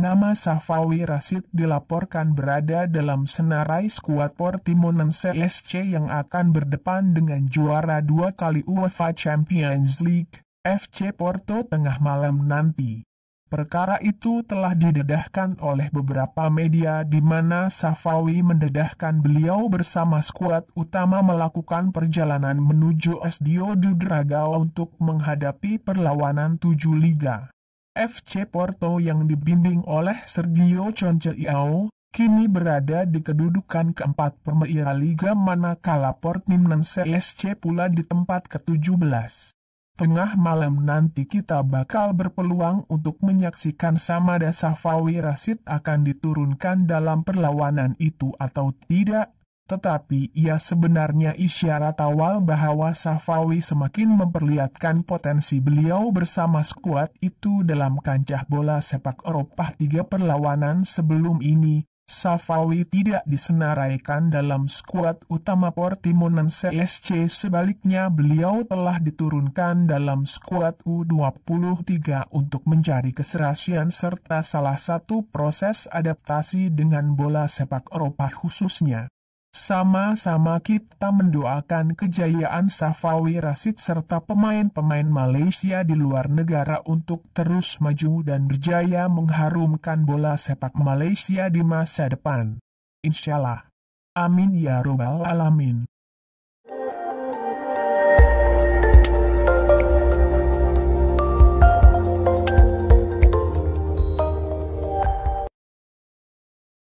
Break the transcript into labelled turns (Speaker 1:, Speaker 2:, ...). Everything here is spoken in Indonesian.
Speaker 1: Nama Safawi Rasid dilaporkan berada dalam senarai skuad Portimonen SC yang akan berdepan dengan juara dua kali UEFA Champions League, FC Porto tengah malam nanti. Perkara itu telah didedahkan oleh beberapa media di mana Safawi mendedahkan beliau bersama skuad utama melakukan perjalanan menuju Estadio Dragao untuk menghadapi perlawanan tujuh liga. FC Porto yang dibimbing oleh Sergio Iao, kini berada di kedudukan keempat permainan Liga manakala Portimonense CSC pula di tempat ke-17. Tengah malam nanti kita bakal berpeluang untuk menyaksikan Samada Safawi Rasid akan diturunkan dalam perlawanan itu atau tidak. Tetapi ia sebenarnya isyarat awal bahwa Safawi semakin memperlihatkan potensi beliau bersama skuad itu dalam kancah bola sepak Eropa tiga perlawanan sebelum ini. Safawi tidak disenaraikan dalam skuad utama Portimonan CSC sebaliknya beliau telah diturunkan dalam skuad U23 untuk mencari keserasian serta salah satu proses adaptasi dengan bola sepak Eropa khususnya. Sama-sama kita mendoakan kejayaan Safawi Rasid serta pemain-pemain Malaysia di luar negara untuk terus maju dan berjaya mengharumkan bola sepak Malaysia di masa depan. Insyaallah. Amin ya robbal alamin.